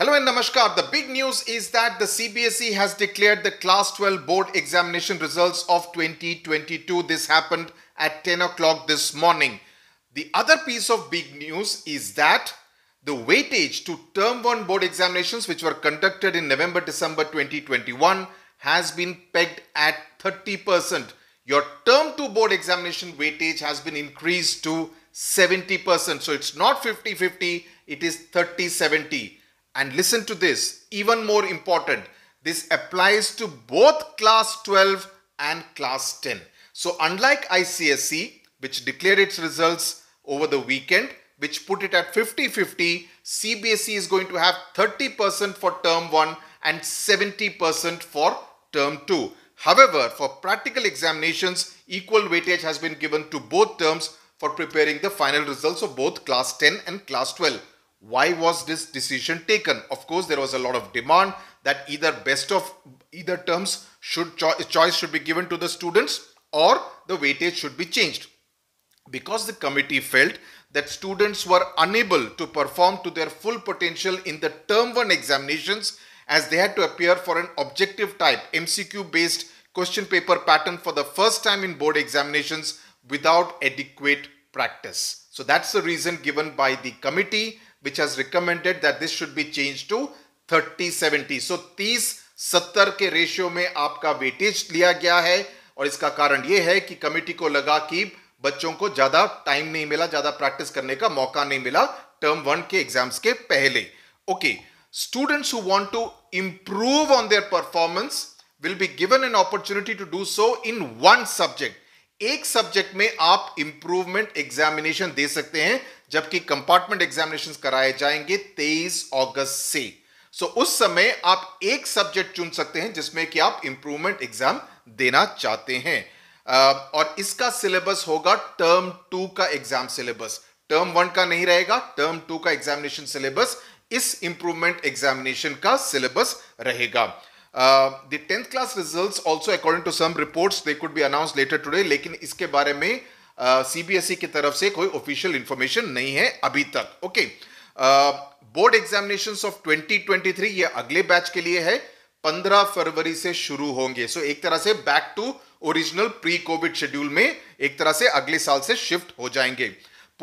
Hello and Namaskar. The big news is that the CBSE has declared the Class 12 board examination results of 2022. This happened at 10 o'clock this morning. The other piece of big news is that the weightage to term 1 board examinations, which were conducted in November December 2021, has been pegged at 30%. Your term 2 board examination weightage has been increased to 70%. So it's not 50 50, it is 30 70. And listen to this, even more important, this applies to both class 12 and class 10. So unlike ICSE, which declared its results over the weekend, which put it at 50-50, CBSE is going to have 30% for term 1 and 70% for term 2. However, for practical examinations, equal weightage has been given to both terms for preparing the final results of both class 10 and class 12 why was this decision taken of course there was a lot of demand that either best of either terms should cho- choice should be given to the students or the weightage should be changed because the committee felt that students were unable to perform to their full potential in the term 1 examinations as they had to appear for an objective type mcq based question paper pattern for the first time in board examinations without adequate practice so that's the reason given by the committee which has recommended that this should be changed to 30-70. So 30-70 के ratio में आपका weightage लिया गया है और इसका कारण यह है कि कमेटी को लगा कि बच्चों को ज्यादा टाइम नहीं मिला ज्यादा प्रैक्टिस करने का मौका नहीं मिला टर्म वन के एग्जाम्स के पहले okay students who want to improve on their performance will be given an opportunity to do so in one subject एक सब्जेक्ट में आप इंप्रूवमेंट एग्जामिनेशन दे सकते हैं जबकि कंपार्टमेंट एग्जामिनेशन कराए जाएंगे 23 अगस्त से सो so, उस समय आप एक सब्जेक्ट चुन सकते हैं जिसमें कि आप इंप्रूवमेंट एग्जाम देना चाहते हैं और इसका सिलेबस होगा टर्म टू का एग्जाम सिलेबस टर्म वन का नहीं रहेगा टर्म टू का एग्जामिनेशन सिलेबस इस इंप्रूवमेंट एग्जामिनेशन का सिलेबस रहेगा the tenth class result also according to some report they could be announce later today लेकिन इसके बारे में सीबीएसई uh, ई e की तरफ से कोई ऑफिशियल इंफॉर्मेशन नहीं है अभी तक okay board examination of three ये अगले बैच के लिए है पंद्रह फरवरी से शुरू होंगे सो so, एक तरह से back to original pre covid schedule में एक तरह से अगले साल से शिफ्ट हो जाएंगे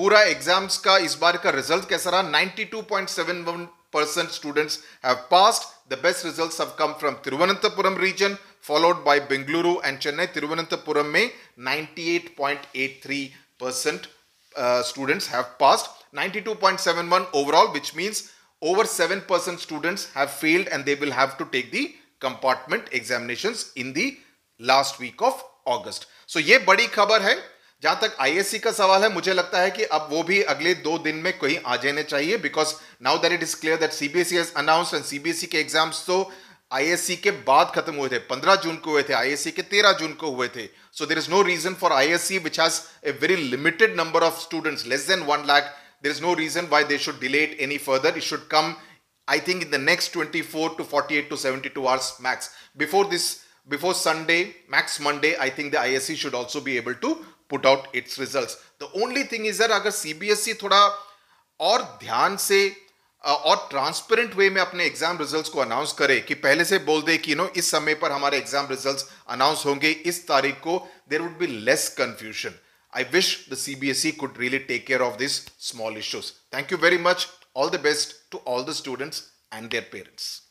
पूरा एग्जाम्स का इस बार का रिजल्ट कैसा रहा ninety two point one percent students have passed the best results have come from Thiruvananthapuram region, followed by Bengaluru and Chennai. Thiruvananthapuram may 98.83% uh, students have passed, 92.71 overall, which means over 7% students have failed and they will have to take the compartment examinations in the last week of August. So, ये बड़ी खबर है जहां तक ISC का सवाल है मुझे लगता है कि अब वो भी अगले दो दिन में कहीं आ जाने चाहिए because now that it is clear that CBSE has announce and CBSE के एग्जाम्स तो आईएससी के बाद खत्म हुए थे 15 जून को हुए थे आईएससी के 13 जून को हुए थे so there is no reason for ISC which has a very limited number of students less than one lakh there is no reason why they should delay any further it should come I think in the next twenty four to forty eight to seventy two hours max before this before max Monday I think the I S C should also be able to put out it's result the only thing is there अगर CBSE e थोड़ा और ध्यान से और transparent वे में अपने exam results को announce करे कि पहले से बोल दे कि नो इस समय पर हमारे एग्जाम रिजल्ट्स अनाउंस होंगे इस तारीख को there would be less confusion I wish the CBSE could really take care of this small issues thank you very much all the best to all the students and their parents